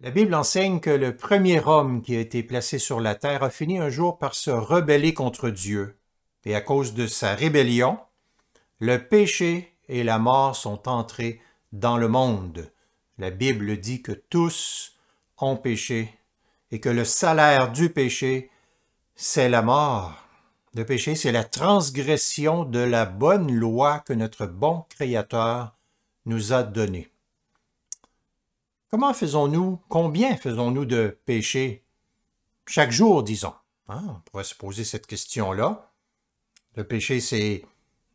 La Bible enseigne que le premier homme qui a été placé sur la terre a fini un jour par se rebeller contre Dieu. Et à cause de sa rébellion, le péché et la mort sont entrés dans le monde. La Bible dit que tous ont péché et que le salaire du péché, c'est la mort. Le péché, c'est la transgression de la bonne loi que notre bon Créateur nous a donnée. Comment faisons-nous, combien faisons-nous de péchés chaque jour, disons ah, On pourrait se poser cette question-là. Le péché, c'est,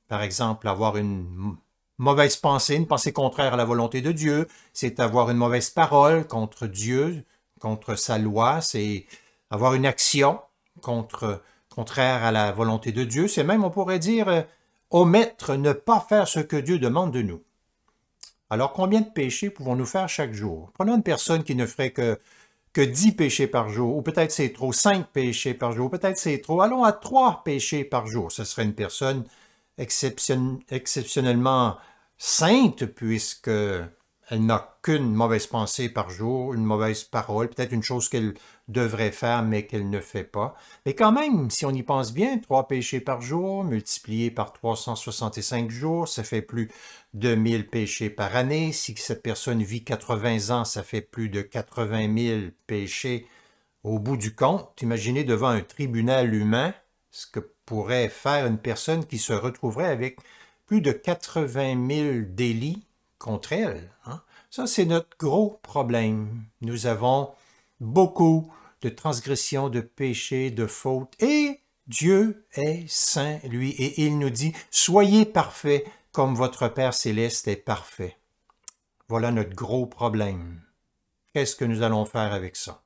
par exemple, avoir une mauvaise pensée, une pensée contraire à la volonté de Dieu, c'est avoir une mauvaise parole contre Dieu, contre sa loi, c'est avoir une action contre, contraire à la volonté de Dieu, c'est même, on pourrait dire, euh, omettre, ne pas faire ce que Dieu demande de nous. Alors combien de péchés pouvons-nous faire chaque jour? Prenons une personne qui ne ferait que, que 10 péchés par jour, ou peut-être c'est trop 5 péchés par jour, peut-être c'est trop. Allons à 3 péchés par jour. Ce serait une personne exceptionnellement sainte puisque elle n'a qu'une mauvaise pensée par jour, une mauvaise parole, peut-être une chose qu'elle devrait faire mais qu'elle ne fait pas. Mais quand même, si on y pense bien, trois péchés par jour multipliés par 365 jours, ça fait plus de 1000 péchés par année. Si cette personne vit 80 ans, ça fait plus de 80 000 péchés au bout du compte. Imaginez devant un tribunal humain ce que pourrait faire une personne qui se retrouverait avec plus de 80 000 délits contre elle. Hein. Ça, c'est notre gros problème. Nous avons beaucoup de transgressions, de péchés, de fautes, et Dieu est saint, lui, et il nous dit, soyez parfaits comme votre Père céleste est parfait. Voilà notre gros problème. Qu'est-ce que nous allons faire avec ça?